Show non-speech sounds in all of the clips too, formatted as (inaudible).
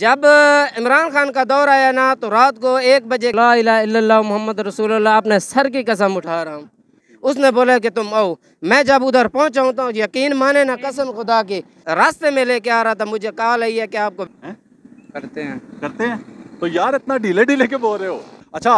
जब इमरान खान का दौर आया ना तो रात को एक बजे मोहम्मद रसूल आपने सर की कसम उठा रहा हूँ उसने बोला कि तुम आओ मैं जब उधर पहुँचा तो यकीन माने ना कसम खुदा की रास्ते में लेके आ रहा था मुझे कहा लही है कि आपको है? करते हैं करते हैं तो यार इतना ढीले ढीले के बोल रहे हो अच्छा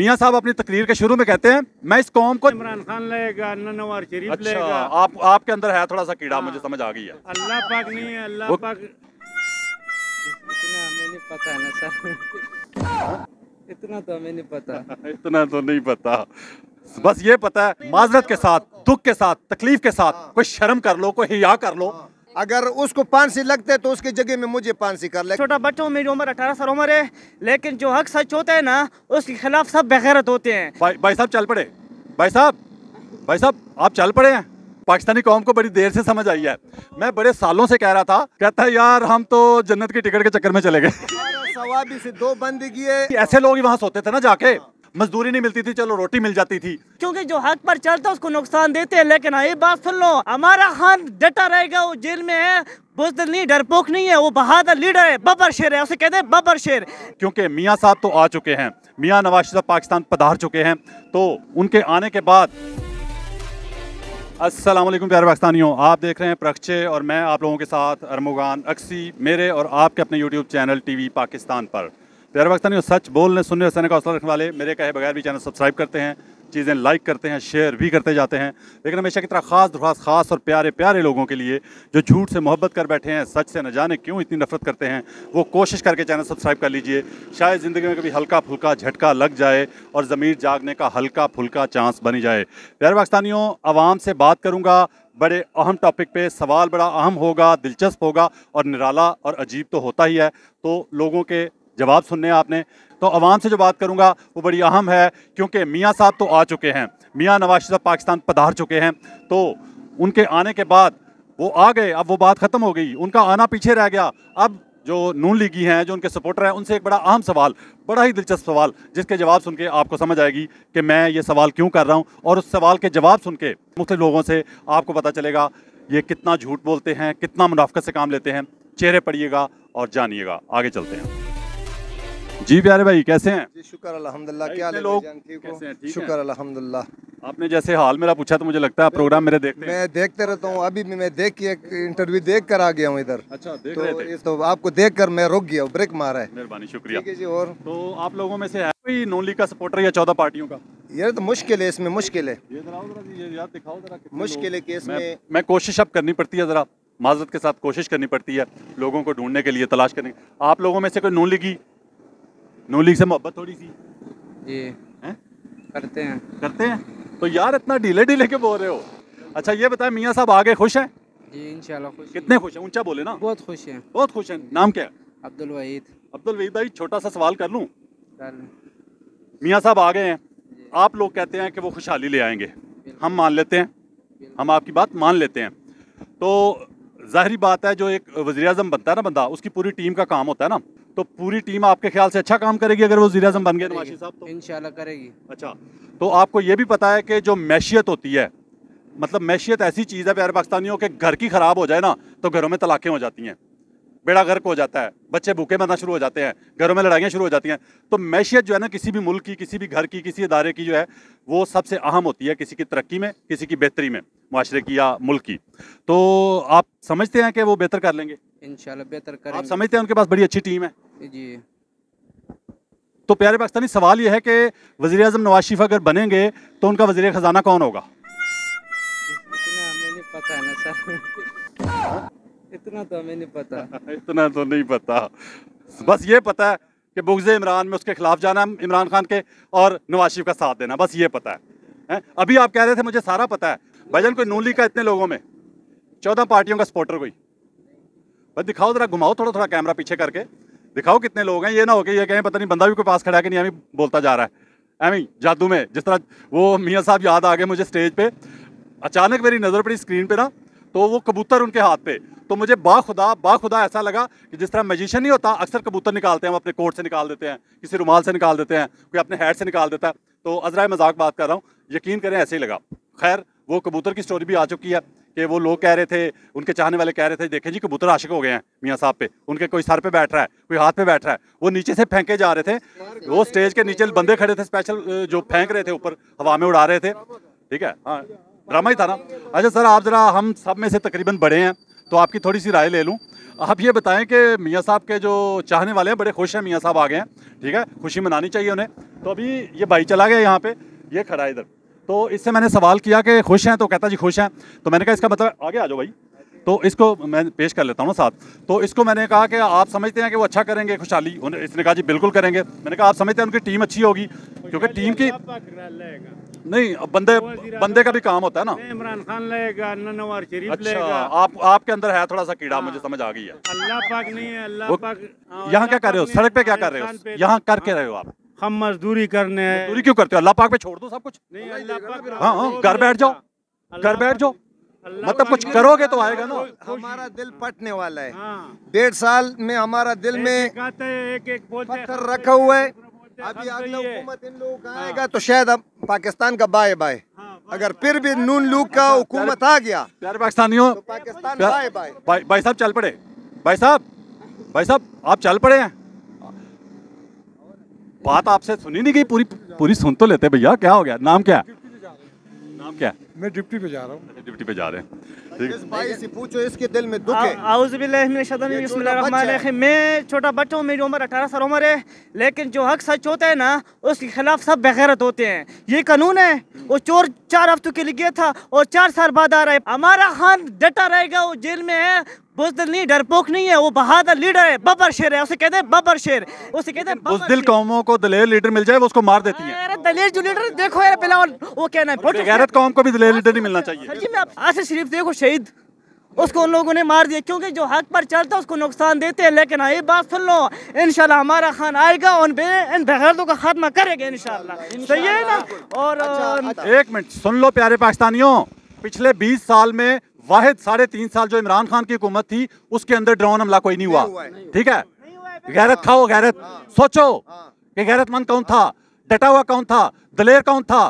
मियाँ साहब अपनी तकरीर के शुरू में कहते हैं मैं इस कौम को इमरान खान लेगा ननवार शरीफ अच्छा, लेगा आप आपके अंदर है थोड़ा सा कीड़ा हाँ। मुझे समझ आ गई है अल्लाह पाक नहीं है अल्लाह पाक नहीं पता ना सर इतना तो हमें नहीं पता इतना तो नहीं पता बस ये पता है माजरत के साथ दुख के साथ तकलीफ के साथ कोई शर्म कर लो कोई हिया कर लो अगर उसको पानसी लगते तो उसकी जगह में मुझे पानसी कर ले छोटा बच्चों मेरी उम्र अठारह साल उम्र है लेकिन जो हक सच होता है ना उसके खिलाफ सब बेगैरत होते हैं भाई भाई साहब चल पड़े भाई साहब भाई साहब आप चल पड़े हैं पाकिस्तानी कौम को बड़ी देर से समझ आई है मैं बड़े सालों से कह रहा था कहता है यार हम तो जन्नत की टिकट के चक्कर में चले गए सवाबी से दो बंदगी ऐसे लोग वहाँ सोते थे ना जाके मजदूरी नहीं मिलती थी चलो रोटी मिल जाती थी क्योंकि जो हक पर चलता उसको नुकसान देते हैं लेकिन ये बात सुन लो हमारा खान डटा रहेगा वो जेल में है बुजदिल नहीं डरपोक नहीं है वो बहादुर लीडर है बबर शेर है उसे कहते हैं बबर शेर क्योंकि मियाँ साहब तो आ चुके हैं मियाँ नवाज शरीफ पाकिस्तान पधार चुके हैं तो उनके आने के बाद असलम प्यारे पाकिस्तानियों आप देख रहे हैं प्रक्षे और मैं आप लोगों के साथ अरमोगान अक्सी मेरे और आपके अपने यूट्यूब चैनल टीवी पाकिस्तान पर प्यारे पाकिस्तानियों सच बोलने सुनने और सहने का हौसला रखने वाले मेरे कहे बगैर भी चैनल सब्सक्राइब करते हैं चीज़ें लाइक करते हैं शेयर भी करते जाते हैं लेकिन हमेशा की तरह ख़ास दरख्वास ख़ास और प्यारे प्यारे लोगों के लिए जो झूठ से मोहब्बत कर बैठे हैं सच से न जाने क्यों इतनी नफरत करते हैं वो कोशिश करके चैनल सब्सक्राइब कर लीजिए शायद ज़िंदगी में कभी हल्का फुल्का झटका लग जाए और ज़मीर जागने का हल्का फुल्का चांस बनी जाए प्यारे पाकिस्तानियों आवाम से बात करूँगा बड़े अहम टॉपिक पे सवाल बड़ा अहम होगा दिलचस्प होगा और निराला और अजीब तो होता ही है तो लोगों के जवाब सुनने आपने तो आवाम से जो बात करूँगा वो बड़ी अहम है क्योंकि मियाँ साहब तो आ चुके हैं मियाँ नवाज साहब पाकिस्तान पधार चुके हैं तो उनके आने के बाद वो आ गए अब वो बात ख़त्म हो गई उनका आना पीछे रह गया अब जो नून लीगी हैं जो उनके सपोर्टर हैं उनसे एक बड़ा अहम सवाल बड़ा ही दिलचस्प सवाल जिसके जवाब सुन के आपको समझ आएगी कि मैं ये सवाल क्यों कर रहा हूँ और उस सवाल के जवाब सुन के मुख्तु लोगों से आपको पता चलेगा ये कितना झूठ बोलते हैं कितना मुनाफत से काम लेते हैं चेहरे पड़िएगा और जानिएगा आगे चलते हैं जी प्यारे भाई कैसे हैं जी शुक्र अल्हम्दुलिल्लाह क्या हाल लोग शुक्र अल्हम्दुलिल्लाह आपने जैसे हाल मेरा पूछा तो मुझे लगता है प्रोग्राम मेरे देखते मैं देखते रहता हूँ अभी मैं देख के इंटरव्यू देख कर आ गया हूँ इधर अच्छा देख तो, रहे थे। तो आपको देख कर मैं रुक गया ब्रेक मारा है मेहरबानी शुक्रिया जी और तो आप लोगों में से है कोई नॉन लीग का सपोर्टर या चौदह पार्टियों का यार तो मुश्किल है इसमें मुश्किल है मुश्किल है केस में मैं कोशिश अब करनी पड़ती है जरा माजरत के साथ कोशिश करनी पड़ती है लोगों को ढूंढने के लिए तलाश करने आप लोगों में से कोई नून की नो लीग से मोहब्बत थोड़ी सी जी हैं करते हैं करते हैं तो यार इतना ढीले ढीले के बोल रहे हो अच्छा ये बताए मियाँ साहब आगे खुश हैं जी इंशाल्लाह खुश कितने खुश हैं ऊंचा बोले ना बहुत खुश हैं बहुत खुश हैं नाम क्या है अब्दुल वहीद अब्दुल वहीद भाई छोटा सा सवाल कर लूँ मियाँ साहब आ गए हैं आप लोग कहते हैं कि वो खुशहाली ले आएंगे हम मान लेते हैं हम आपकी बात मान लेते हैं तो जाहरी बात है जो एक वजी अजम बनता है ना बंदा उसकी पूरी टीम का काम होता है ना तो पूरी टीम आपके ख्याल से अच्छा काम करेगी अगर वो अजम बन गए साहब तो इनशाला करेगी अच्छा तो आपको ये भी पता है कि जो मैशियत होती है मतलब मैशियत ऐसी चीज़ है प्यारे पाकिस्तानियों के घर की ख़राब हो जाए ना तो घरों में तलाक़ें हो जाती हैं बेड़ा गर्क हो जाता है बच्चे भूखे मरना शुरू हो जाते हैं घरों में लड़ाइयाँ शुरू हो जाती हैं तो मैशियत जो है ना किसी भी मुल्क की किसी भी घर की किसी इदारे की जो है वो सबसे अहम होती है किसी की तरक्की में किसी की बेहतरी में माशरे की या मुल्क की तो आप समझते हैं कि वो बेहतर कर लेंगे इन बेहतर कर आप समझते हैं उनके पास बड़ी अच्छी टीम है जी तो प्यारे पाकिस्तानी सवाल यह है कि वजी अजम नवाज शरीफ अगर बनेंगे तो उनका वजी ख़जाना कौन होगा इतना तो हमें नहीं पता (laughs) इतना तो नहीं पता बस ये पता है कि बुगज़ इमरान में उसके खिलाफ जाना है इमरान खान के और नवाज शरीफ का साथ देना बस ये पता है है अभी आप कह रहे थे मुझे सारा पता है भजन कोई नूली का इतने लोगों में चौदह पार्टियों का सपोर्टर कोई बस दिखाओ ज़रा घुमाओ थोड़ा थोड़ा कैमरा पीछे करके दिखाओ कितने लोग हैं ये ना हो कि ये कहें पता नहीं बंदा भी कोई पास खड़ा है कि नहीं अभी बोलता जा रहा है अभी जादू में जिस तरह वो मियाँ साहब याद आ गए मुझे स्टेज पे अचानक मेरी नज़र पड़ी स्क्रीन पर ना तो वो कबूतर उनके हाथ पे तो मुझे बाखुदा बाखुदा ऐसा लगा कि जिस तरह मजिशन नहीं होता अक्सर कबूतर निकालते हैं हम अपने कोट से निकाल देते हैं किसी रुमाल से निकाल देते हैं कोई अपने हेड से निकाल देता है तो अजरा मजाक बात कर रहा हूँ यकीन करें ऐसे ही लगा खैर वो कबूतर की स्टोरी भी आ चुकी है कि वो लोग कह रहे थे उनके चाहने वाले कह रहे थे देखें जी कबूतर आशिक हो गए हैं मियाँ साहब पे उनके कोई सर पे बैठ रहा है कोई हाथ पे बैठ रहा है वो नीचे से फेंके जा रहे थे वो स्टेज के नीचे बंदे खड़े थे स्पेशल जो फेंक रहे थे ऊपर हवा में उड़ा रहे थे ठीक है हाँ ड्रामा ही था ना अच्छा सर आप ज़रा हम सब में से तकरीबन बड़े हैं तो आपकी थोड़ी सी राय ले लूँ आप ये बताएं कि मियाँ साहब के जो चाहने वाले हैं बड़े खुश हैं मियाँ साहब आ गए हैं ठीक है खुशी मनानी चाहिए उन्हें तो अभी ये भाई चला गया यहाँ पे ये खड़ा इधर तो इससे मैंने सवाल किया कि खुश हैं तो कहता जी खुश हैं तो मैंने कहा इसका मतलब आगे आ जाओ भाई तो इसको मैं पेश कर लेता हूँ ना साथ तो इसको मैंने कहा कि आप समझते हैं कि वो अच्छा करेंगे खुशहाली उन्हें इसने कहा जी बिल्कुल करेंगे मैंने कहा आप समझते हैं उनकी टीम अच्छी होगी क्योंकि टीम की नहीं बंदे बंदे का भी काम होता है ना इमरान खान लेगा नवाज शरीफ अच्छा, लेगा आप आपके अंदर है थोड़ा सा कीड़ा मुझे हाँ। समझ आ गई है अल्लाह पाक नहीं है अल्लाह पाक यहाँ क्या कर रहे हो सड़क पे क्या कर रहे हो यहाँ करके रहे हो आप हम मजदूरी करने मजदूरी क्यों करते हो अल्लाह पाक पे छोड़ दो सब कुछ नहीं अल्लाह पाक हाँ, हाँ, घर बैठ जाओ घर बैठ जाओ मतलब कुछ करोगे तो आएगा ना हमारा दिल पटने वाला है हाँ। डेढ़ साल में हमारा दिल में पत्थर रखा हुआ है अभी अगला हुकूमत इन लोगों का आएगा तो शायद अब पाकिस्तान का बाय बाय अगर फिर भी नून लूग का अच्छा, हुकूमत आ गया प्यारे पाकिस्तानियों तो पाकिस्तान बाय बाय भाई साहब चल पड़े भाई साहब भाई साहब आप चल पड़े हैं बात आपसे सुनी नहीं गई पूरी पूरी सुन तो लेते भैया क्या हो गया नाम क्या है नाम क्या है मैं डिप्टी पे जा रहा हूँ अच्छा, डिप्टी पे जा रहे हैं मैं छोटा बच्चा हूँ मेरी उम्र अठारह साल उम्र है लेकिन जो हक सच होता है ना उसके खिलाफ सब बेगैरत होते हैं ये कानून है वो चोर चार हफ्तों के लिए गया था और चार साल बाद आ रहा है हमारा खान डटा रहेगा वो जेल में है बुजदिल नहीं डरपोक नहीं है वो बहादुर लीडर है बबर शेर है उसे कहते हैं बबर शेर उसे कहते हैं बुजदिल कौमों को दलेर लीडर मिल जाए वो उसको मार देती है अरे दलेर जो लीडर देखो यार पहला वो कहना है गैरत कौम को भी दलेर लीडर नहीं मिलना चाहिए हाँ आसिफ शरीफ देखो शहीद उसको उन लोगों ने मार दिया क्योंकि जो हक पर चलता है उसको नुकसान देते हैं लेकिन हाँ, ये बात सुन लो इन हमारा खान आएगा उन बे इन बेगैरतों का खात्मा करेगा इन सही है ना और अच्छा, अच्छा। एक मिनट सुन लो प्यारे पाकिस्तानियों पिछले बीस साल में वाहिद साढ़े तीन साल जो इमरान खान की हुकूमत थी उसके अंदर ड्रोन हमला कोई नहीं हुआ ठीक है गैरत खाओ गैरत हाँ। सोचो हाँ। कि गैरतमंद कौन था डटा हुआ कौन था दलेर कौन था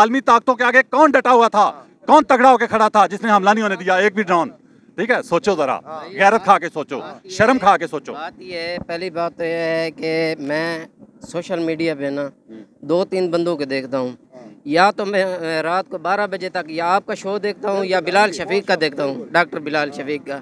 आलमी ताकतों के आगे कौन डटा हुआ था कौन तगड़ा होकर खड़ा था जिसने हमला नहीं होने दिया एक भी ड्रोन ठीक है सोचो जरा हाँ, गैरत खा के सोचो शर्म खा के सोचो बात ये पहली बात तो यह है कि मैं सोशल मीडिया पे ना दो तीन बंदों को देखता हूँ या तो मैं रात को 12 बजे तक या आपका शो देखता हूँ या बिलाल शफीक का देखता हूँ डॉक्टर बिलाल शफीक का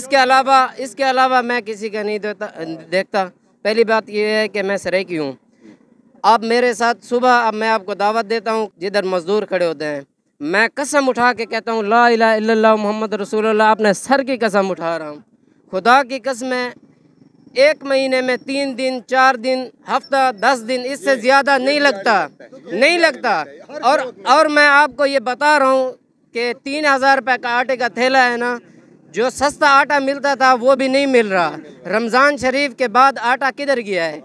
इसके अलावा इसके अलावा मैं किसी का नहीं देता देखता पहली बात यह है कि मैं सरे की हूँ अब मेरे साथ सुबह अब मैं आपको दावत देता हूँ जिधर मज़दूर खड़े होते हैं मैं कसम उठा के कहता हूँ ला इला मोहम्मद रसूल अपने सर की कसम उठा रहा हूँ खुदा की है एक महीने में तीन दिन चार दिन हफ्ता दस दिन इससे ज़्यादा नहीं लगता नहीं लगता और और मैं आपको ये बता रहा हूँ कि तीन हज़ार रुपये का आटे का थैला है ना जो सस्ता आटा मिलता था वो भी नहीं मिल रहा रमज़ान शरीफ के बाद आटा किधर गया है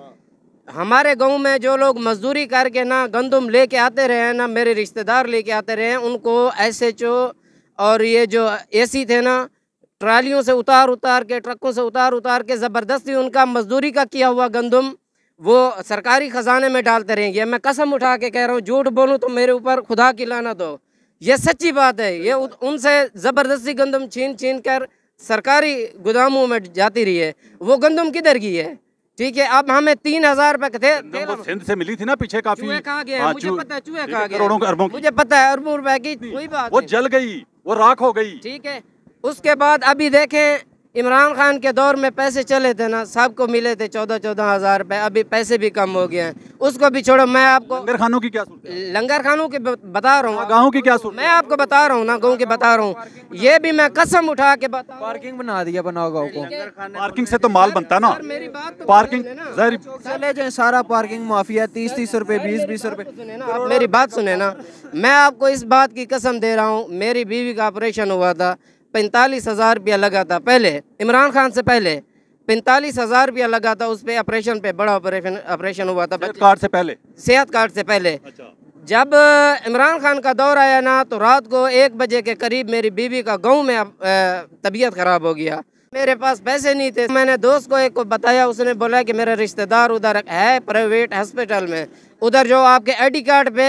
हमारे गांव में जो लोग मजदूरी करके ना गंदम लेके आते रहे हैं ना मेरे रिश्तेदार लेके आते रहे हैं उनको एस और ये जो एसी थे ना ट्रालियों से उतार उतार के ट्रकों से उतार उतार के ज़बरदस्ती उनका मजदूरी का किया हुआ गंदम वो सरकारी ख़जाने में डालते रहेंगे मैं कसम उठा के कह रहा हूँ झूठ बोलूँ तो मेरे ऊपर खुदा की लाना दो ये सच्ची बात है ये उनसे ज़बरदस्ती गंदम छीन छीन कर सरकारी गोदामों में जाती रही है वो गंदम किधर की है ठीक है अब हमें तीन हजार रुपए थे सिंध से मिली थी ना पीछे काफी कहा गया हाँ, मुझे पता है कहा गया अरबों मुझे पता है अरबों रुपए की कोई बात वो जल गई वो राख हो गई ठीक है उसके बाद अभी देखें इमरान खान के दौर में पैसे चले थे ना सबको मिले थे चौदह चौदह हज़ार रुपए अभी पैसे भी कम हो गए हैं उसको भी छोड़ो मैं आपको लंगर खानों की क्या लंगर खानों की बता रहा हूँ हाँ, गाँव की क्या मैं आपको बता रहा हूँ ना गाँव की बता रहा हूँ ये भी मैं कसम उठा के बता पार्किंग बना दिया बनाओ गाँव को पार्किंग से तो माल बनता ना मेरी बात तो पार्किंग चले जाए सारा पार्किंग माफिया तीस तीस रुपए बीस बीस रुपए तो आप मेरी बात सुने ना मैं आपको इस बात की कसम दे रहा हूँ मेरी बीवी का ऑपरेशन हुआ था पैंतालीस हज़ार रुपया लगा था पहले इमरान खान से पहले पैंतालीस हज़ार रुपया लगा था उस पर ऑपरेशन पे बड़ा ऑपरेशन ऑपरेशन हुआ था सेहत कार्ड से पहले सेहत कार्ड से पहले अच्छा। जब इमरान खान का दौर आया ना तो रात को एक बजे के करीब मेरी बीवी का गाँव में तबीयत ख़राब हो गया मेरे पास पैसे नहीं थे मैंने दोस्त को एक को बताया उसने बोला कि मेरा रिश्तेदार उधर है प्राइवेट हॉस्पिटल में उधर जो आपके आई कार्ड पे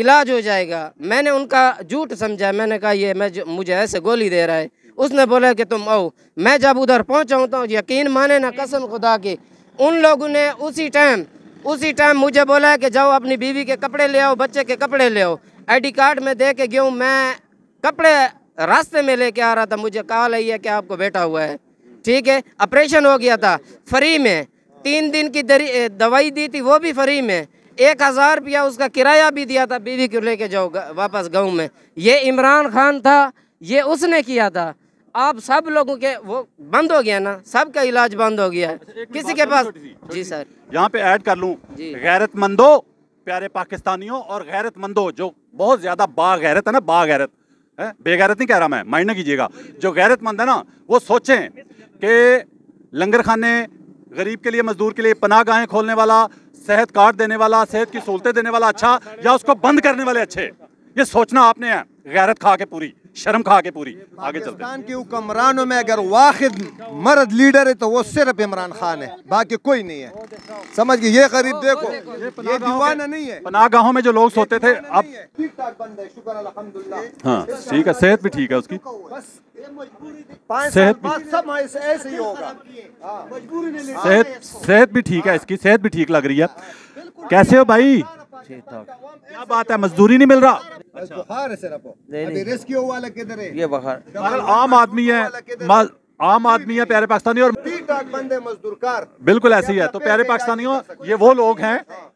इलाज हो जाएगा मैंने उनका झूठ समझा मैंने कहा ये मैं मुझे ऐसे गोली दे रहा है उसने बोला कि तुम आओ मैं जब उधर पहुँचाऊँ तो यकीन माने ना कसम खुदा की उन लोगों ने उसी टाइम उसी टाइम मुझे बोला कि जाओ अपनी बीवी के कपड़े ले आओ बच्चे के कपड़े ले आओ आई कार्ड में दे के गेहूँ मैं कपड़े रास्ते में लेके आ रहा था मुझे कहा लही है कि आपको बैठा हुआ है ठीक है ऑपरेशन हो गया था फ्री में तीन दिन की दवाई दी थी वो भी फ्री में एक हज़ार रुपया उसका किराया भी दिया था बीवी को लेके जाओ वापस गाँव में ये इमरान खान था ये उसने किया था आप सब लोगों के वो बंद हो गया ना सबका इलाज बंद हो गया है अच्छा, किसी के पास जी सर यहाँ पे ऐड कर लूँ गैरतमंदो प्यारे पाकिस्तानियों और गैरतमंदो जो बहुत ज़्यादा बा गैरत है ना बा गैरत है बेगैरत नहीं कह रहा मैं माइंड कीजिएगा जो गैरतमंद है ना वो सोचें कि लंगर खाने गरीब के लिए मजदूर के लिए पनाह गाहें खोलने वाला सेहत कार्ड देने वाला सेहत की सहूलतें देने वाला अच्छा या उसको बंद करने वाले अच्छे ये सोचना आपने है गैरत खा के पूरी शर्म खा के पूरी आगे चलते हैं के हुक्मरानों में अगर वाहिद मर्द लीडर है तो वो सिर्फ इमरान खान है बाकी कोई नहीं है समझ गए ये गरीब देखो ये दीवाना नहीं है पना गाँव में जो लोग सोते थे अब ठीक ठाक बंद है शुक्र अल्हम्दुलिल्लाह हाँ ठीक है सेहत भी ठीक है उसकी हाँ। सेहत सेहत भी ठीक है इसकी सेहत भी ठीक लग रही है कैसे हो भाई ठीक तो- क्या बात है मजदूरी नहीं मिल रहा अच्छा। बुखार है सर आपको ये बुखार आम आदमी है आम आदमी है प्यारे पाकिस्तानी और बंदे मजदूरकार बिल्कुल ऐसी है तो प्यारे पाकिस्तानियों ये वो लोग हैं हाँ।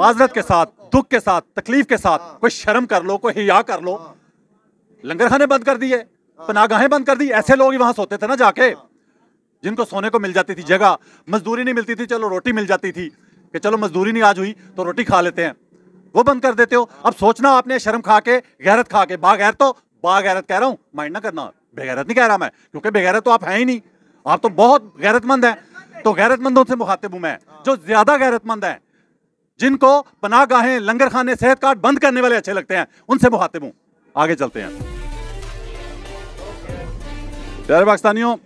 माजरत के साथ दुख के साथ तकलीफ के साथ हाँ। कोई शर्म कर लो कोई हिया कर लो हाँ। लंगर खाने बंद कर दिए पनागाहें बंद कर दी ऐसे लोग ही वहां सोते थे ना जाके जिनको सोने को मिल जाती थी जगह मजदूरी नहीं मिलती थी चलो रोटी मिल जाती थी कि चलो मजदूरी नहीं आज हुई तो रोटी खा लेते हैं वो बंद कर देते हो अब सोचना आपने शर्म खा के गैरत खा के बागैर तो बागैरत कह रहा हूँ माइंड ना करना बेगैरत नहीं कह रहा मैं क्योंकि बेगैरत तो आप हैं ही नहीं आप तो बहुत गैरतमंद हैं तो गैरतमंदों से मुखातिब हूँ मैं जो ज्यादा गैरतमंद हैं जिनको पनाह गाहें लंगर खाने सेहत कार्ड बंद करने वाले अच्छे लगते हैं उनसे मुखातिब हूँ आगे चलते हैं प्यारे पाकिस्तानियों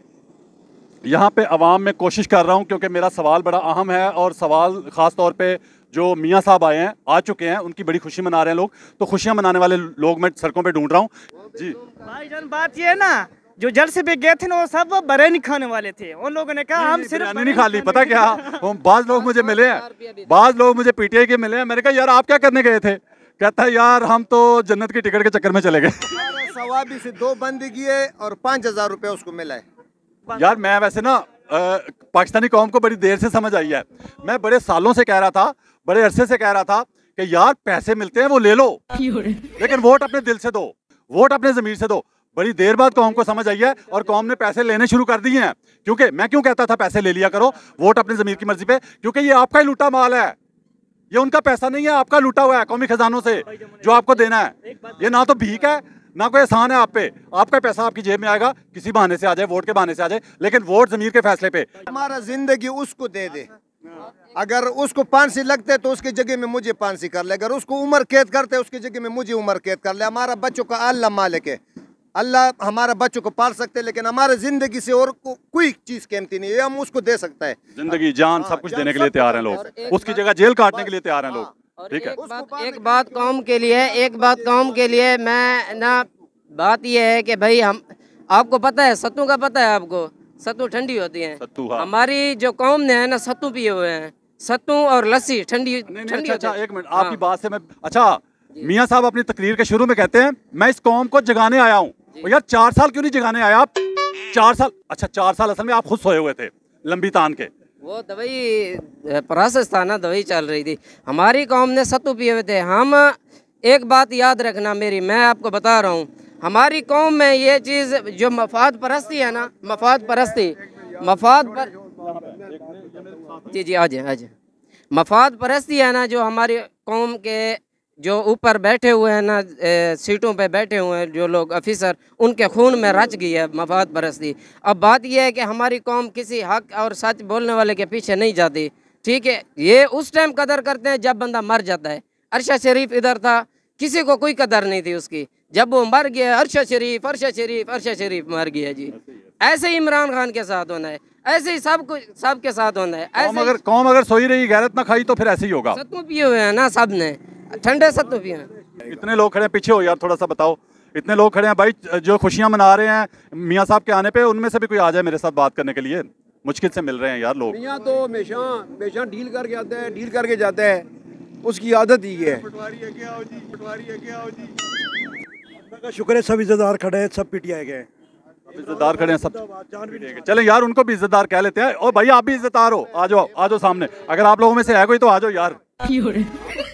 यहाँ पे आवाम में कोशिश कर रहा हूँ क्योंकि मेरा सवाल बड़ा अहम है और सवाल ख़ास तौर पे जो मियाँ साहब आए हैं आ चुके हैं उनकी बड़ी खुशी मना रहे हैं लोग तो खुशियाँ मनाने वाले लोग मैं सड़कों पे ढूंढ रहा हूँ जी भाई जान बात ये है ना जो से भी गए थे ना वो सब नहीं खाने वाले थे उन लोगों ने कहा हम सिर्फ नहीं खा ली पता क्या बाज लोग मुझे मिले हैं बाज लोग मुझे पीटीआई के मिले हैं मैंने कहा यार आप क्या करने गए थे कहता है यार हम तो जन्नत की टिकट के चक्कर में चले गए सवाबी से दो बंद किए और पाँच हजार रुपये उसको मिला है यार मैं वैसे ना पाकिस्तानी कौम को बड़ी देर से समझ आई है मैं बड़े सालों से कह रहा था बड़े अरसे से कह रहा था कि यार पैसे मिलते हैं वो ले लो लेकिन वोट अपने दिल से दो वोट अपने ज़मीर से दो बड़ी देर बाद कौम को समझ आई है और कौम ने पैसे लेने शुरू कर दिए हैं क्योंकि मैं क्यों कहता था पैसे ले लिया करो वोट अपने ज़मीर की मर्जी पे क्योंकि ये आपका ही लूटा माल है ये उनका पैसा नहीं है आपका लूटा हुआ है कौमी खजानों से जो आपको देना है ये ना तो भीख है ना कोई आसान है आप पे आपका पैसा आपकी जेब में आएगा किसी बहाने से आ जाए वोट के बहाने से आ जाए लेकिन वोट जमीर के फैसले पे हमारा जिंदगी उसको दे दे अगर उसको पानसी लगते तो उसकी जगह में मुझे पानसी कर ले अगर उसको उम्र कैद करते उसकी जगह में मुझे उम्र कैद कर ले हमारा बच्चों का अल्लाह मालिक है अल्लाह हमारा बच्चों को पाल सकते हैं लेकिन हमारे जिंदगी से और को, कोई चीज कीमती नहीं है हम उसको दे सकता है जिंदगी जान हाँ, सब कुछ देने के लिए तैयार हैं लोग उसकी जगह जेल काटने के लिए तैयार हैं लोग ठीक है बात, एक बात कौम के लिए एक बात कौम के लिए मैं ना बात यह है कि भाई हम आपको पता है सत्तू का पता है आपको सत्तू ठंडी होती है सत्तू हाँ। हमारी जो कौम ने है ना सत्तू पिए हुए हैं सत्तू और लस्सी ठंडी अच्छा, अच्छा एक मिनट आपकी हाँ। बात से मैं अच्छा मियाँ साहब अपनी तकरीर के शुरू में कहते हैं मैं इस कौम को जगाने आया हूँ यार चार साल क्यों नहीं जगाने आया आप चार साल अच्छा चार साल असल में आप खुद सोए हुए थे लंबी तान के वो दवाई प्रोसेस था ना दवाई चल रही थी हमारी कौम ने सत्तु पिए हुए थे हम एक बात याद रखना मेरी मैं आपको बता रहा हूँ हमारी कौम में ये चीज़ जो मफाद परस्ती है ना मफाद परस्ती मफाद पर जी जी आज आज मफाद परस्ती है ना जो हमारी कौम के जो ऊपर बैठे हुए हैं ना ए, सीटों पे बैठे हुए हैं जो लोग अफिसर उनके खून में रच गई है मफाद बरस दी अब बात यह है कि हमारी कौम किसी हक और सच बोलने वाले के पीछे नहीं जाती ठीक है ये उस टाइम कदर करते हैं जब बंदा मर जाता है अरशा शरीफ इधर था किसी को कोई कदर नहीं थी उसकी जब वो मर गया अरशा शरीफ अरशा शरीफ अरशा शरीफ मर गया जी ऐसे ही इमरान खान के साथ होना है ऐसे ही सब कुछ सब के साथ होना है ऐसे कौम अगर कौम अगर सोई रही गैरत ना खाई तो फिर ऐसे ही होगा सतमु पिए हुए हैं ना सब ने ठंडे सत्तू तो पिए इतने लोग खड़े हैं पीछे हो यार थोड़ा सा बताओ इतने लोग खड़े हैं भाई जो खुशियाँ मना रहे हैं मियाँ साहब के आने पे उनमें से भी कोई आ जाए मेरे साथ बात करने के लिए मुश्किल से मिल रहे हैं यार लोग मियाँ तो हमेशा हमेशा डील करके आते हैं डील करके जाते हैं उसकी आदत ही है शुक्र है सब इज्जतदार खड़े हैं सब पीटीआई गए इज्जतदार खड़े हैं सब चले यार उनको भी इज्जतदार कह लेते हैं और भाई आप भी इज्जतदार हो आ जाओ आ जाओ सामने अगर आप लोगों में से है कोई तो आ जाओ यार (laughs)